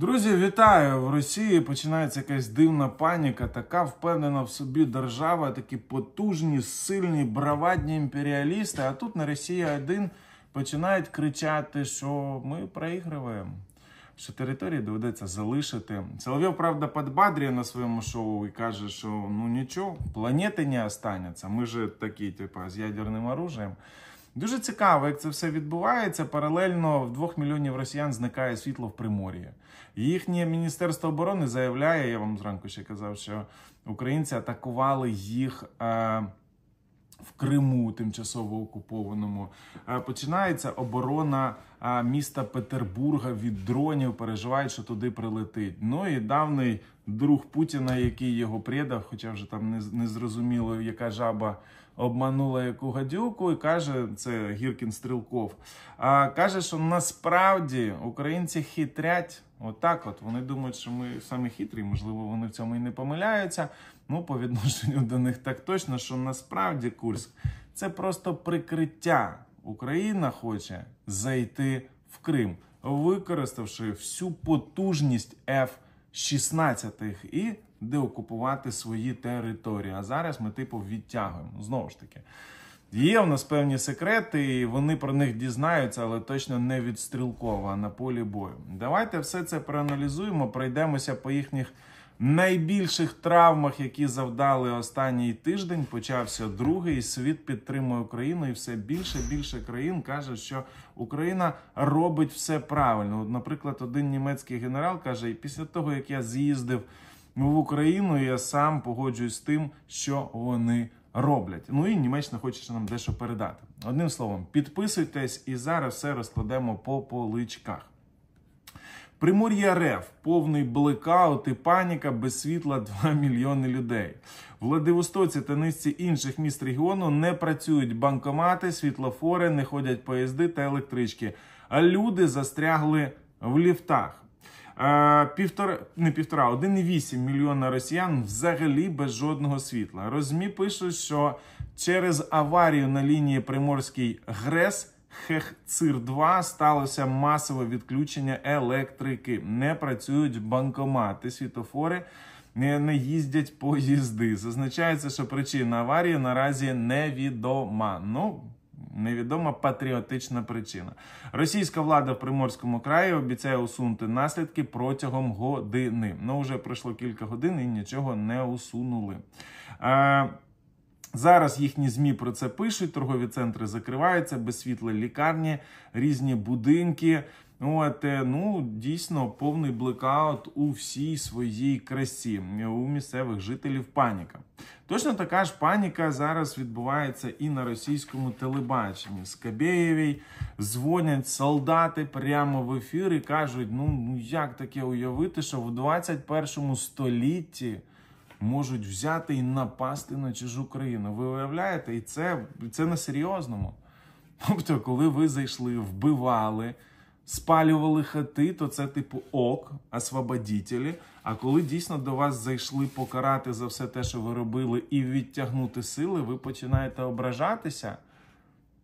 Друзі, вітаю! В Росії починається якась дивна паніка, така впевнена в собі держава, такі потужні, сильні, бравадні імперіалісти. А тут на Росія один починають кричати, що ми проігруємо, що території доведеться залишити. Соловйов, правда, подбадрює на своєму шоу і каже, що ну нічого, планети не останеться. Ми ж такі, типа, з ядерним оружием. Дуже цікаво, як це все відбувається. Паралельно в двох мільйонів росіян зникає світло в Примор'ї. Їхнє міністерство оборони заявляє, я вам зранку ще казав, що українці атакували їх. Е в Криму, тимчасово окупованому, е, починається оборона е, міста Петербурга від дронів. Переживають, що туди прилетить. Ну і давній друг Путіна, який його предав, хоча вже там не зрозуміло, яка жаба обманула яку гадюку, і каже це Гіркін Стрілков. А каже, що насправді українці хитрять. Отак, от, от вони думають, що ми самі хитрі, можливо, вони в цьому і не помиляються. Ну, по відношенню до них так точно, що насправді Курськ це просто прикриття. Україна хоче зайти в Крим, використавши всю потужність F-16 і де окупувати свої території. А зараз ми, типу, відтягуємо. Знову ж таки. Є в нас певні секрети, і вони про них дізнаються, але точно не відстрілково, а на полі бою. Давайте все це проаналізуємо, пройдемося по їхніх найбільших травмах, які завдали останній тиждень. Почався другий світ підтримує Україну, і все більше більше країн каже, що Україна робить все правильно. Наприклад, один німецький генерал каже: після того як я з'їздив в Україну. Я сам погоджуюсь з тим, що вони роблять. Ну і Німеччина хоче нам дещо передати. Одним словом, підписуйтесь і зараз все розкладемо по поличках. Примор'я РФ, повний блекаут і паніка без світла 2 мільйони людей. В Владивостоці та низці інших міст регіону не працюють банкомати, світлофори, не ходять поїзди та електрички. А люди застрягли в ліфтах. Е, півтора не півтора, 1,8 мільйона росіян взагалі без жодного світла. Розмі пишуть, що через аварію на лінії Приморський ГРЕС хехцир 2 сталося масове відключення електрики. Не працюють банкомати, світофори. Не, не їздять поїзди. Зазначається, що причина аварії наразі невідома. Ну Невідома патріотична причина. Російська влада в Приморському краї обіцяє усунути наслідки протягом години. Ну, вже пройшло кілька годин і нічого не усунули. Е, Зараз їхні змі про це пишуть. Торгові центри закриваються, без світла лікарні, різні будинки. От, е, ну дійсно повний блекаут у всій своїй красі. У місцевих жителів паніка. Точно така ж паніка зараз відбувається і на російському телебаченні. З Скабєєвій дзвонять солдати прямо в ефір і кажуть: ну, ну як таке уявити, що в 21 столітті. Можуть взяти і напасти на чужу країну. Ви уявляєте, і це це на серйозному. Тобто, коли ви зайшли, вбивали спалювали хати, то це типу ок, освободітелі. А коли дійсно до вас зайшли покарати за все те, що ви робили, і відтягнути сили, ви починаєте ображатися.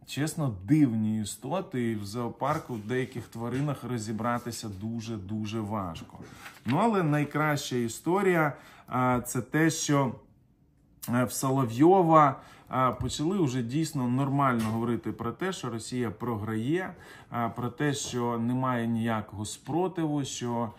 Чесно, дивні істоти, і в зоопарку в деяких тваринах розібратися дуже-дуже важко. Ну, але найкраща історія це те, що. Е, в Соловйова. Е, почали вже дійсно нормально говорити про те, що Росія програє, е, про те, що немає ніякого спротиву, що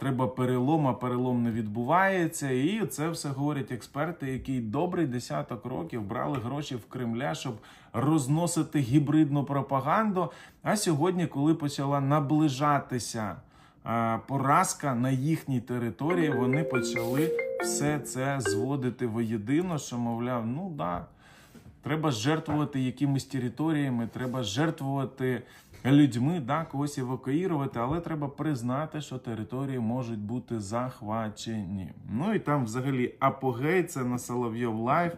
треба перелома, перелом не відбувається. І це все говорять експерти, які добрий десяток років брали гроші в Кремля, щоб розносити гібридну пропаганду. А сьогодні, коли почала наближатися поразка на їхній території, вони почали все це зводити воєдино, що, мовляв, ну да, треба жертвувати якимись територіями, треба жертвувати людьми, да, когось евакуїрувати, але треба признати, що території можуть бути захвачені. Ну і там, взагалі, апогей, це на Соловйов Лайф.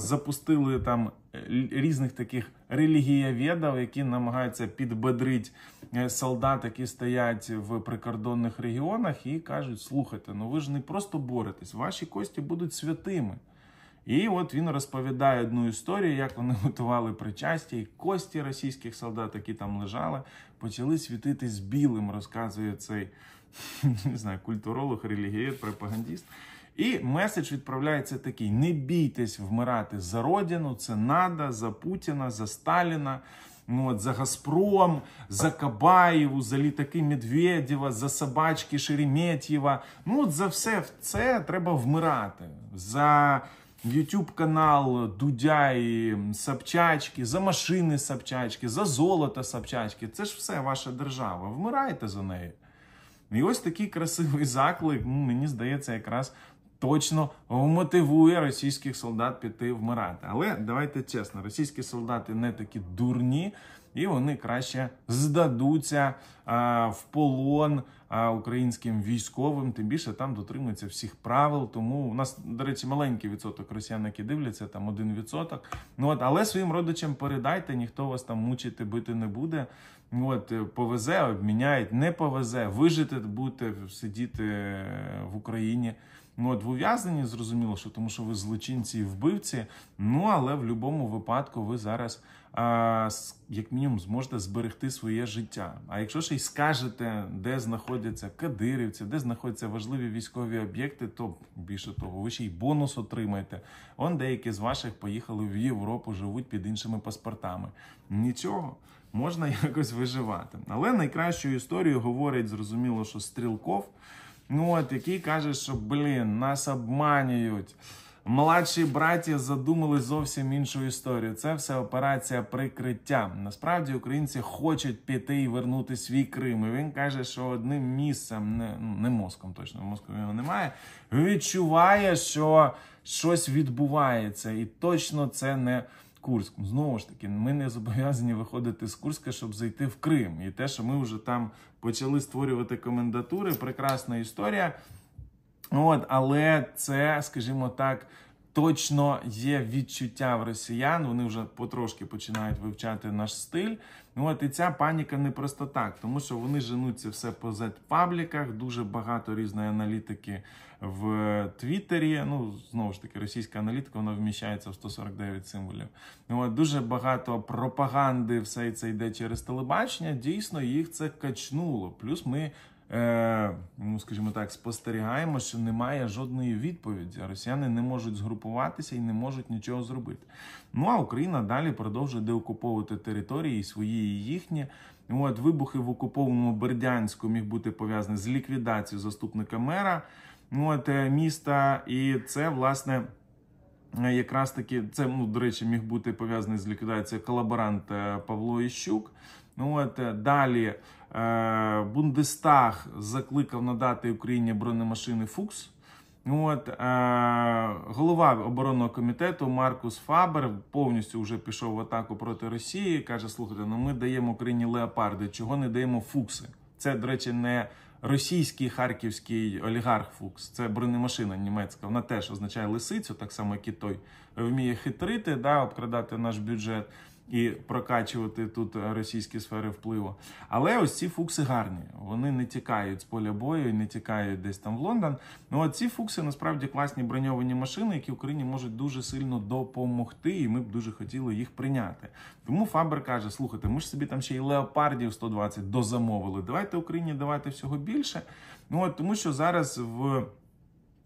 Запустили там е, різних таких релігієвєдів, які намагаються підбедрити е, солдат, які стоять в прикордонних регіонах, і кажуть: слухайте, ну ви ж не просто боретесь, ваші кості будуть святими. І от він розповідає одну історію, як вони готували причастя, і кості російських солдат, які там лежали, почали світити з білим, розказує цей не знаю, культуролог, релігієт, пропагандіст. І меседж відправляється такий: не бійтесь вмирати за родину, це надо, за Путіна, за Сталіна. Ну, от, за Газпром, за Кабаєву, за літаки Медведєва, за собачки Шереметєва. Ну, от за все це треба вмирати. За YouTube канал Дудяй, Сапчачки, за машини Сапчачки, за золото Сапчачки. Це ж все ваша держава. Вмирайте за нею. І ось такий красивий заклик, мені здається, якраз точно мотивує російських солдат піти вмирати. Але давайте чесно, російські солдати не такі дурні і вони краще здадуться а, в полон а, українським військовим. Тим більше там дотримуються всіх правил. Тому у нас, до речі, маленький відсоток росіян, які дивляться, там один відсоток. Ну от, але своїм родичам передайте, ніхто вас там мучити бити не буде. Ну, от е, повезе, обміняють, не повезе. Вижити бути сидіти е, в Україні. Ну, от в ув'язненні зрозуміло, що тому що ви злочинці і вбивці. Ну але в будь-якому випадку ви зараз, а, як мінімум, зможете зберегти своє життя. А якщо ще й скажете, де знаходяться кадирівці, де знаходяться важливі військові об'єкти, то більше того, ви ще й бонус отримаєте. Он деякі з ваших поїхали в Європу, живуть під іншими паспортами. Нічого. Можна якось виживати, але найкращою історію говорить зрозуміло, що стрілков. Ну от, який каже, що блін, нас обманюють. Младші браті задумали зовсім іншу історію. Це все операція прикриття. Насправді українці хочуть піти і вернути свій Крим. І Він каже, що одним місцем, не ну, не мозком, точно мозку його немає. Відчуває, що щось відбувається, і точно це не. Курськ. Знову ж таки, ми не зобов'язані виходити з Курська, щоб зайти в Крим. І те, що ми вже там почали створювати комендатури, прекрасна історія. От, Але це, скажімо так, Точно є відчуття в росіян, вони вже потрошки починають вивчати наш стиль. Ну от і ця паніка не просто так, тому що вони женуться все по Z-пабліках, дуже багато різної аналітики в Твіттері. Ну, знову ж таки, російська аналітика вона вміщається в 149 символів. Ну от Дуже багато пропаганди, все це йде через телебачення. Дійсно, їх це качнуло. Плюс ми Е, ну, скажімо так, спостерігаємо, що немає жодної відповіді. Росіяни не можуть згрупуватися і не можуть нічого зробити. Ну а Україна далі продовжує деокуповувати території свої і їхні. От вибухи в окупованому Бердянську міг бути пов'язані з ліквідацією заступника мера от, е, міста, і це власне. Е, якраз таки це ну, до речі міг бути пов'язаний з ліквідацією колаборант Павло Іщук. Ну от е, далі е, Бундестаг закликав надати Україні бронемашини Фукс. Ну от е, голова оборонного комітету Маркус Фабер повністю вже пішов в атаку проти Росії. Каже: слухайте, ну ми даємо Україні леопарди, чого не даємо Фукси. Це, до речі, не російський харківський олігарх Фукс, це бронемашина німецька. Вона теж означає лисицю, так само як і той вміє хитрити, да, обкрадати наш бюджет і прокачувати тут е, російські сфери впливу. Але ось ці фукси гарні. Вони не тікають з поля бою, і не тікають десь там в Лондон. Ну а ці фукси насправді класні броньовані машини, які Україні можуть дуже сильно допомогти, і ми б дуже хотіли їх прийняти. Тому Фабер каже: слухайте, ми ж собі там ще й леопардів 120 дозамовили. Давайте Україні давати всього більше. Ну от тому, що зараз в.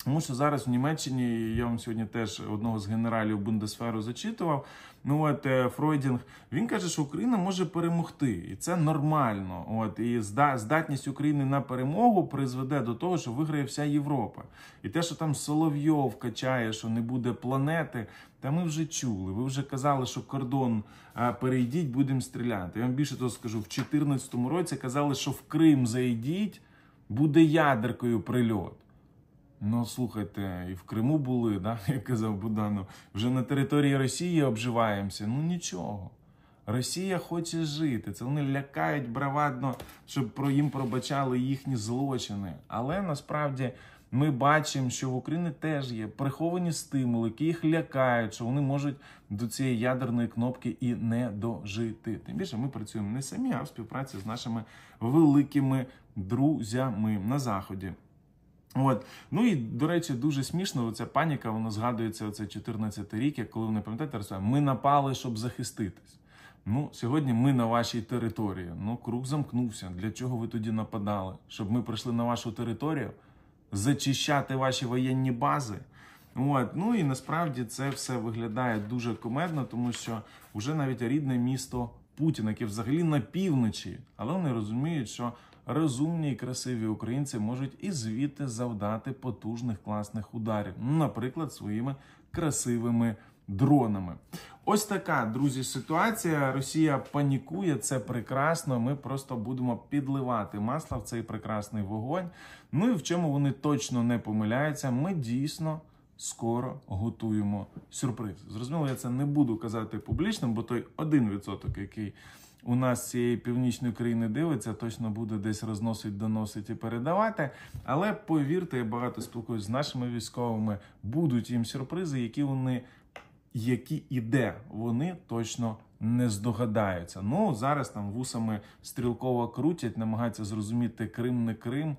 Тому що зараз в Німеччині я вам сьогодні теж одного з генералів Бундесферу зачитував. Ну от е, Фройдінг він каже, що Україна може перемогти, і це нормально. От і здатність України на перемогу призведе до того, що виграє вся Європа. І те, що там Соловйов качає, що не буде планети. Та ми вже чули. Ви вже казали, що кордон е, перейдіть, будемо стріляти. Я вам більше того скажу, в 2014 році казали, що в Крим зайдіть, буде ядеркою прильот. Ну, слухайте, і в Криму були, да, як казав Будану, вже на території Росії обживаємося. Ну нічого. Росія хоче жити. Це вони лякають бравадно, щоб про їм пробачали їхні злочини. Але насправді ми бачимо, що в Україні теж є приховані стимули, які їх лякають, що вони можуть до цієї ядерної кнопки і не дожити. Тим більше ми працюємо не самі, а в співпраці з нашими великими друзями на заході. От, ну і до речі, дуже смішно. Оця паніка, воно згадується. Оце 14 рік, як коли вони пам'ятаєте, Руслан, ми напали, щоб захиститись. Ну, сьогодні ми на вашій території. Ну, круг замкнувся. Для чого ви тоді нападали? Щоб ми прийшли на вашу територію, зачищати ваші воєнні бази. От, ну і насправді це все виглядає дуже кумедно, тому що вже навіть рідне місто Путін, яке взагалі на півночі, але вони розуміють, що розумні і красиві українці можуть і звідти завдати потужних класних ударів, наприклад, своїми красивими дронами. Ось така друзі ситуація. Росія панікує це прекрасно. Ми просто будемо підливати масло в цей прекрасний вогонь. Ну і в чому вони точно не помиляються. Ми дійсно. Скоро готуємо сюрприз. Зрозуміло, я це не буду казати публічним, бо той 1%, який у нас цієї північної країни дивиться, точно буде десь розносить, доносить і передавати. Але повірте, я багато спілкуюсь з нашими військовими. Будуть їм сюрпризи, які вони які іде, вони точно. Не здогадаються. Ну зараз там вусами стрілково крутять, намагаються зрозуміти Крим не Крим,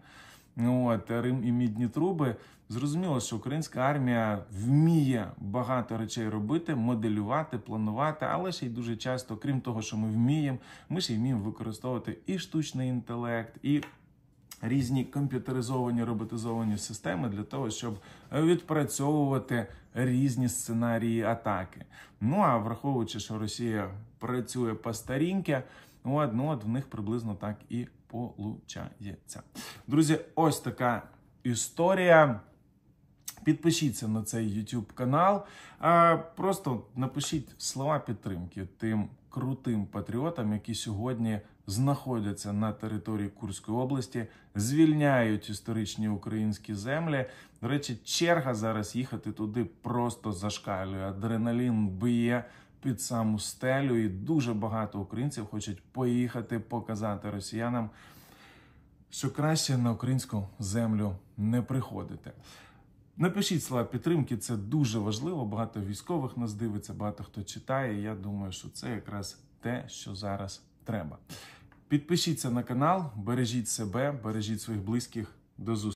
Ну от Рим і мідні труби. Зрозуміло, що українська армія вміє багато речей робити, моделювати, планувати, але ще й дуже часто, крім того, що ми вміємо, ми ще й вміємо використовувати і штучний інтелект, і різні комп'ютеризовані роботизовані системи для того, щоб відпрацьовувати різні сценарії атаки. Ну а враховуючи, що Росія працює по старіньке, от, ну от в них приблизно так і получається. Друзі, ось така історія. Підпишіться на цей YouTube канал, а просто напишіть слова підтримки тим крутим патріотам, які сьогодні знаходяться на території Курської області, звільняють історичні українські землі. До речі, черга зараз їхати туди просто зашкалює. Адреналін б'є під саму стелю, і дуже багато українців хочуть поїхати показати росіянам, що краще на українську землю не приходити. Напишіть слова підтримки, це дуже важливо. Багато військових нас дивиться, багато хто читає. Я думаю, що це якраз те, що зараз треба. Підпишіться на канал, бережіть себе, бережіть своїх близьких. До зустрічі.